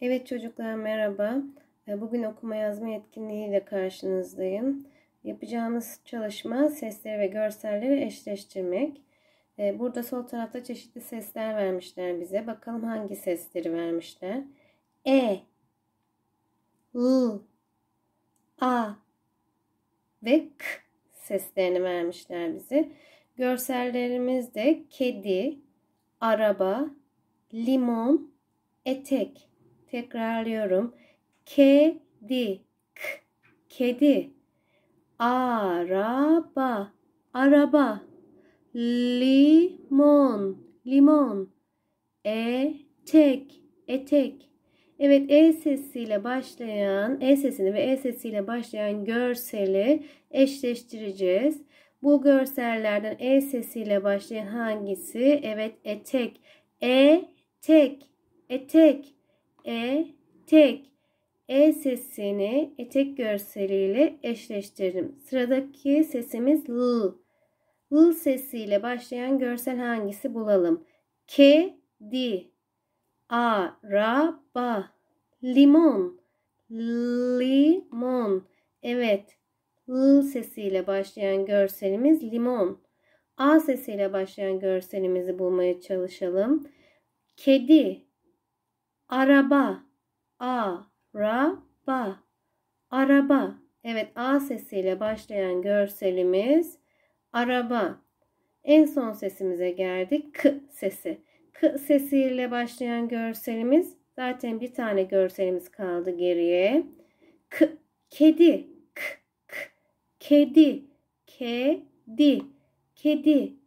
Evet çocuklar merhaba. Ee, bugün okuma yazma yetkinliği karşınızdayım. Yapacağımız çalışma sesleri ve görselleri eşleştirmek. Ee, burada sol tarafta çeşitli sesler vermişler bize. Bakalım hangi sesleri vermişler. E, L, A ve K seslerini vermişler bize. görsellerimizde kedi, araba, limon, etek. Tekrarlıyorum. Kedi, k, kedi. Araba, araba. Limon, limon. Etek, etek. Evet E sesiyle başlayan, E sesini ve E sesiyle başlayan görseli eşleştireceğiz. Bu görsellerden E sesiyle başlayan hangisi? Evet etek. E tek etek e, tek. E sesini etek görseliyle eşleştirdim. Sıradaki sesimiz L. L sesiyle başlayan görsel hangisi bulalım? Kedi, araba, limon, limon. Evet, L sesiyle başlayan görselimiz limon. A sesiyle başlayan görselimizi bulmaya çalışalım. Kedi, Araba. A. Ra. Ba. Araba. Evet A sesiyle başlayan görselimiz araba. En son sesimize geldik. K sesi. K sesiyle başlayan görselimiz zaten bir tane görselimiz kaldı geriye. K kedi. K k kedi. Kedi. Kedi.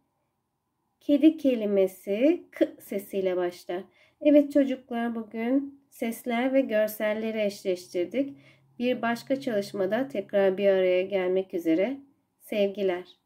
Kedi kelimesi k sesiyle başlar. Evet çocuklar bugün sesler ve görselleri eşleştirdik. Bir başka çalışmada tekrar bir araya gelmek üzere. Sevgiler.